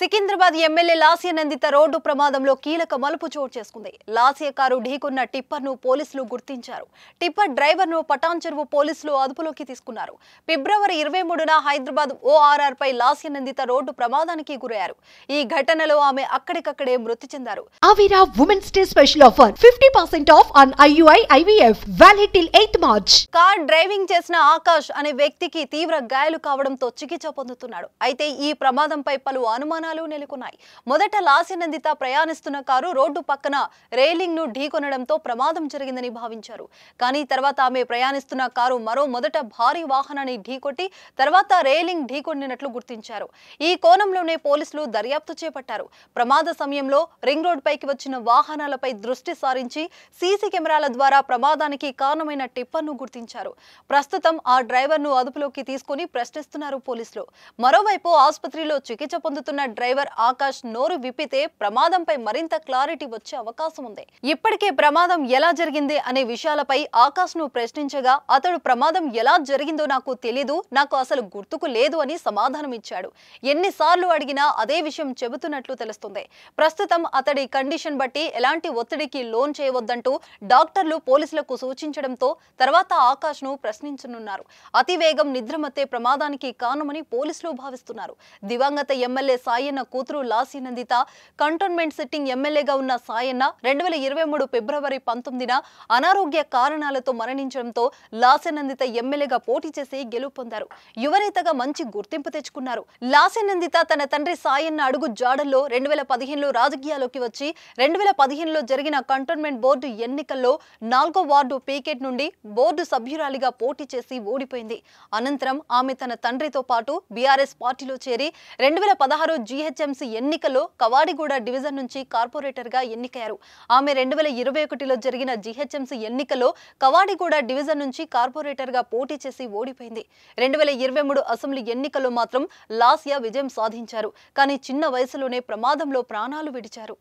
Secunderabad MLA Lasya Nanditha road ప్రమాదంలో కీలక మలుపు చోటు చేసుకుంది లాస్య కారు ఢీకున్న టిప్పర్ ను పోలీసులు గుర్తించారు టిప్పర్ డ్రైవర్ పటాన్ చెరువు పోలీసులు అదుపులోకి తీసుకున్నారు ఫిబ్రవరి ఇరవై మూడున హైదరాబాద్ ఓఆర్ఆర్ పై లాస్య నందిత రోడ్డు ప్రమాదానికి గురయ్యారు ఈ ఘటనలో ఆమె అక్కడికక్కడే మృతి చెందారు ఆవిరా women's special fifty percent off IUI eighth March car driving చేసిన ఆకాష్ అనే వ్యక్తికి తీవ్ర గాయాలు కావడంతో చికిత్స పొందుతున్నాడు అయితే ఈ ప్రమాదంపై పలు అనుమానాలు అనుమానాలు నెలకొన్నాయి మొదట లాసినందిత ప్రయాణిస్తున్న కారు రోడ్డు పక్కన రైలింగ్ ను ఢీకొనడంతో ప్రమాదం జరిగిందని భావించారు కానీ తర్వాత ఆమె ప్రయాణిస్తున్న కారు మరో మొదట భారీ వాహనాన్ని ఢీకొట్టి తర్వాత రైలింగ్ ఢీకొనినట్లు గుర్తించారు ఈ కోణంలోనే పోలీసులు దర్యాప్తు చేపట్టారు ప్రమాద సమయంలో రింగ్ రోడ్ పైకి వచ్చిన వాహనాలపై దృష్టి సారించి సీసీ కెమెరాల ద్వారా ప్రమాదానికి కారణమైన టిప్పర్ ను గుర్తించారు ప్రస్తుతం ఆ డ్రైవర్ ను అదుపులోకి తీసుకుని ప్రశ్నిస్తున్నారు పోలీసులు మరోవైపు ఆసుపత్రిలో చికిత్స పొందుతున్న డ్రైవర్ ఆకాష్ నోరు విప్పితే ప్రమాదంపై మరింత క్లారిటీ వచ్చే అవకాశం ఉంది ఇప్పటికే ప్రమాదం ఎలా జరిగింది అనే విషయాలపై ఆకాష్ ను ప్రశ్నించగా అతడు ప్రమాదం ఎలా జరిగిందో నాకు తెలీదు నాకు అసలు గుర్తుకు లేదు అని సమాధానం ఇచ్చాడు ఎన్నిసార్లు అడిగినా అదే విషయం చెబుతున్నట్లు తెలుస్తుంది ప్రస్తుతం అతడి కండిషన్ బట్టి ఎలాంటి ఒత్తిడికి లోన్ చేయవద్దంటూ డాక్టర్లు పోలీసులకు సూచించడంతో తర్వాత ఆకాష్ ను ప్రశ్నించనున్నారు అతివేగం నిద్రమత్తే ప్రమాదానికి కానుమని పోలీసులు భావిస్తున్నారు దివంగత ఎమ్మెల్యే సాయి సాయన్న కూతురు లాసీ నందిత కంటోన్మెంట్ సిట్టింగ్ ఎమ్మెల్యేగా ఉన్న సాయన్న రెండు వేల ఇరవై మూడు ఫిబ్రవరి పంతొమ్మిదిన అనారోగ్య కారణాలతో మరణించడంతో లాసీ నందిత ఎమ్మెల్యేగా పోటీ చేసి గెలుపు పొందారు యువనేతగా మంచి గుర్తింపు తెచ్చుకున్నారు లాసీ నందిత తన తండ్రి సాయన్న అడుగు జాడల్లో రెండు వేల పదిహేనులో రాజకీయాల్లోకి వచ్చి రెండు వేల పదిహేనులో జరిగిన కంటోన్మెంట్ బోర్డు ఎన్నికల్లో నాలుగో వార్డు పీకెట్ నుండి బోర్డు సభ్యురాలిగా పోటీ చేసి ఓడిపోయింది అనంతరం ఆమె తన తండ్రితో పాటు బీఆర్ఎస్ పార్టీలో చేరి రెండు వేల పదహారు జీహెచ్ఎంసీ ఎన్నికల్లో కవాడిగూడ డివిజన్ నుంచి గా ఎన్నికయ్యారు ఆమె రెండు వేల ఇరవై ఒకటిలో జరిగిన జిహెచ్ఎంసి ఎన్నికల్లో కవాడిగూడ డివిజన్ నుంచి గా పోటీ చేసి ఓడిపోయింది రెండు ఇరవై మూడు అసెంబ్లీ ఎన్నికల్లో మాత్రం లాస్యా విజయం సాధించారు కానీ చిన్న వయసులోనే ప్రమాదంలో ప్రాణాలు విడిచారు